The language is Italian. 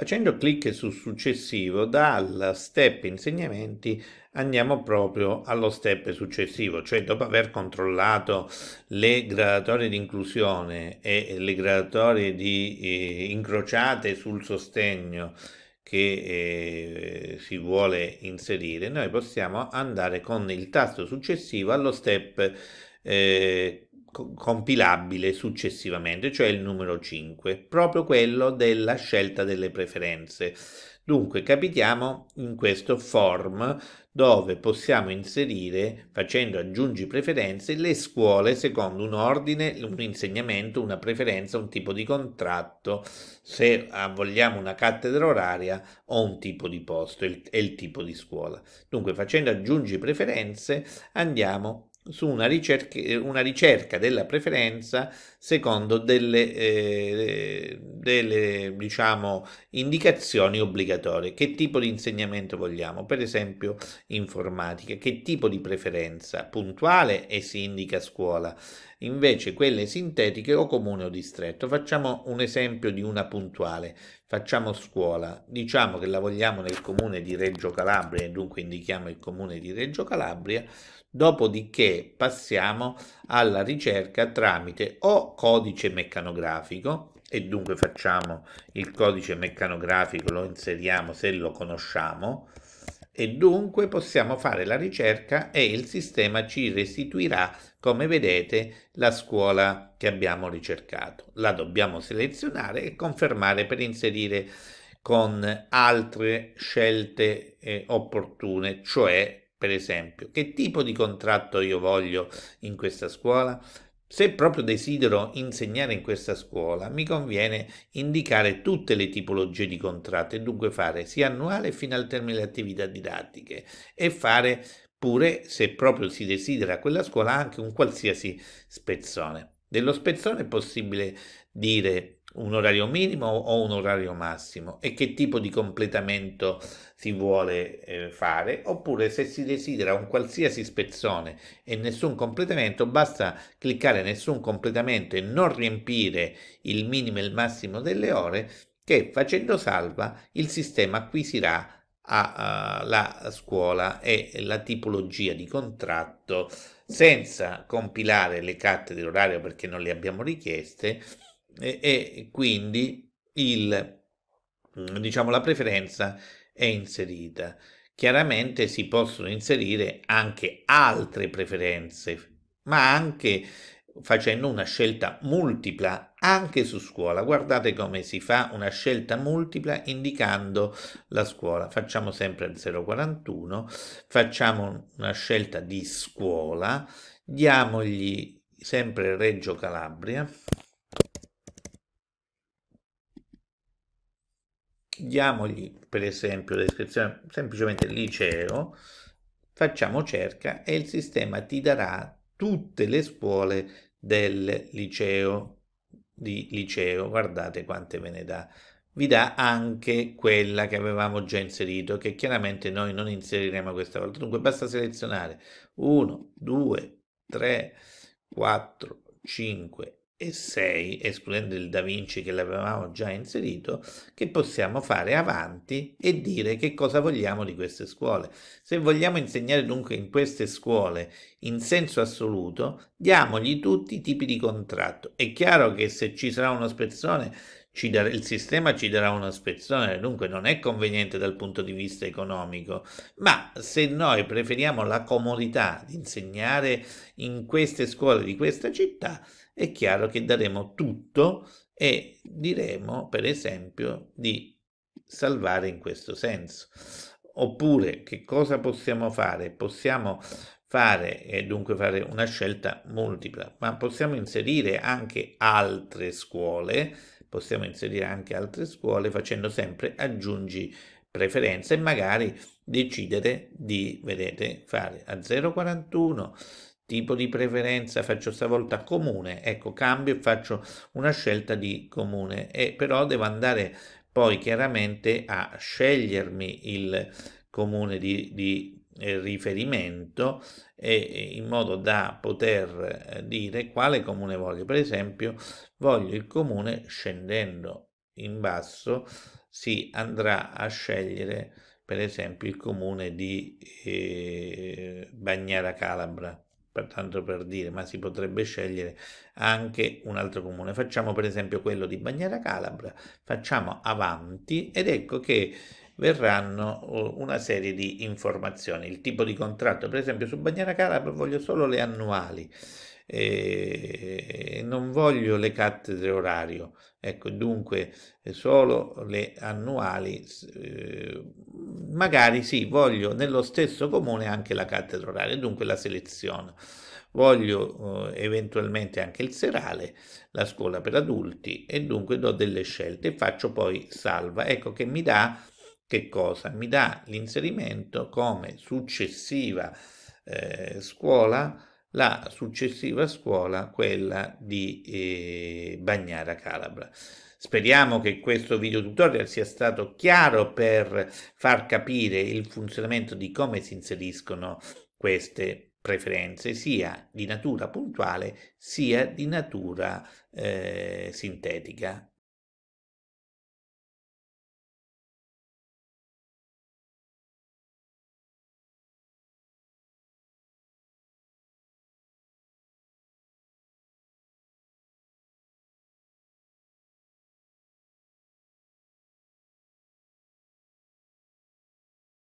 Facendo clic su successivo, dal step insegnamenti andiamo proprio allo step successivo, cioè dopo aver controllato le gradatorie di inclusione e le gradatorie di eh, incrociate sul sostegno che eh, si vuole inserire, noi possiamo andare con il tasto successivo allo step eh, compilabile successivamente, cioè il numero 5, proprio quello della scelta delle preferenze. Dunque capitiamo in questo form dove possiamo inserire, facendo aggiungi preferenze, le scuole secondo un ordine, un insegnamento, una preferenza, un tipo di contratto, se ah, vogliamo una cattedra oraria o un tipo di posto e il, il tipo di scuola. Dunque facendo aggiungi preferenze andiamo su una ricerca, una ricerca della preferenza secondo delle, eh, delle diciamo, indicazioni obbligatorie. Che tipo di insegnamento vogliamo? Per esempio informatica, che tipo di preferenza? Puntuale e si indica scuola invece quelle sintetiche o comune o distretto. Facciamo un esempio di una puntuale, facciamo scuola, diciamo che la vogliamo nel comune di Reggio Calabria e dunque indichiamo il comune di Reggio Calabria, dopodiché passiamo alla ricerca tramite o codice meccanografico, e dunque facciamo il codice meccanografico, lo inseriamo se lo conosciamo, e dunque possiamo fare la ricerca e il sistema ci restituirà, come vedete, la scuola che abbiamo ricercato. La dobbiamo selezionare e confermare per inserire con altre scelte eh, opportune, cioè per esempio che tipo di contratto io voglio in questa scuola, se proprio desidero insegnare in questa scuola, mi conviene indicare tutte le tipologie di contratto e dunque fare sia annuale fino al termine delle attività didattiche e fare pure, se proprio si desidera quella scuola, anche un qualsiasi spezzone. Dello spezzone è possibile dire un orario minimo o un orario massimo e che tipo di completamento si vuole eh, fare oppure se si desidera un qualsiasi spezzone e nessun completamento basta cliccare nessun completamento e non riempire il minimo e il massimo delle ore che facendo salva il sistema acquisirà a, a, la scuola e la tipologia di contratto senza compilare le carte dell'orario perché non le abbiamo richieste e, e quindi il, mm, diciamo, la preferenza è inserita. Chiaramente si possono inserire anche altre preferenze, ma anche facendo una scelta multipla anche su scuola. Guardate come si fa una scelta multipla indicando la scuola. Facciamo sempre il 041, facciamo una scelta di scuola, diamogli sempre Reggio Calabria. diamogli per esempio la descrizione semplicemente liceo, facciamo cerca e il sistema ti darà tutte le scuole del liceo di liceo, guardate quante ve ne dà. Vi dà anche quella che avevamo già inserito, che chiaramente noi non inseriremo questa volta. Dunque basta selezionare 1, 2, 3, 4, 5 e 6, escludendo il Da Vinci che l'avevamo già inserito, che possiamo fare avanti e dire che cosa vogliamo di queste scuole. Se vogliamo insegnare dunque in queste scuole in senso assoluto, diamogli tutti i tipi di contratto. È chiaro che se ci sarà uno spezzone dà, il sistema ci darà una spezzone, dunque non è conveniente dal punto di vista economico, ma se noi preferiamo la comodità di insegnare in queste scuole di questa città, è chiaro che daremo tutto e diremo, per esempio, di salvare in questo senso. Oppure che cosa possiamo fare? Possiamo fare e dunque fare una scelta multipla, ma possiamo inserire anche altre scuole possiamo inserire anche altre scuole facendo sempre aggiungi preferenza e magari decidere di, vedete, fare a 0,41 tipo di preferenza faccio stavolta comune ecco cambio e faccio una scelta di comune e però devo andare poi chiaramente a scegliermi il comune di, di eh, riferimento e in modo da poter eh, dire quale comune voglio. Per esempio, voglio il comune scendendo in basso, si andrà a scegliere per esempio il comune di eh, Bagnara Calabra, tanto per dire, ma si potrebbe scegliere anche un altro comune. Facciamo per esempio quello di Bagnara Calabra, facciamo avanti ed ecco che verranno una serie di informazioni. Il tipo di contratto, per esempio su Bagnara Calabria voglio solo le annuali e eh, non voglio le cattedre orario. Ecco, dunque eh, solo le annuali, eh, magari sì, voglio nello stesso comune anche la cattedra oraria, dunque la seleziono. Voglio eventualmente anche il serale, la scuola per adulti e dunque do delle scelte e faccio poi salva. Ecco che mi dà che cosa? Mi dà l'inserimento come successiva eh, scuola, la successiva scuola, quella di eh, Bagnara Calabra. Speriamo che questo video tutorial sia stato chiaro per far capire il funzionamento di come si inseriscono queste preferenze, sia di natura puntuale sia di natura eh, sintetica.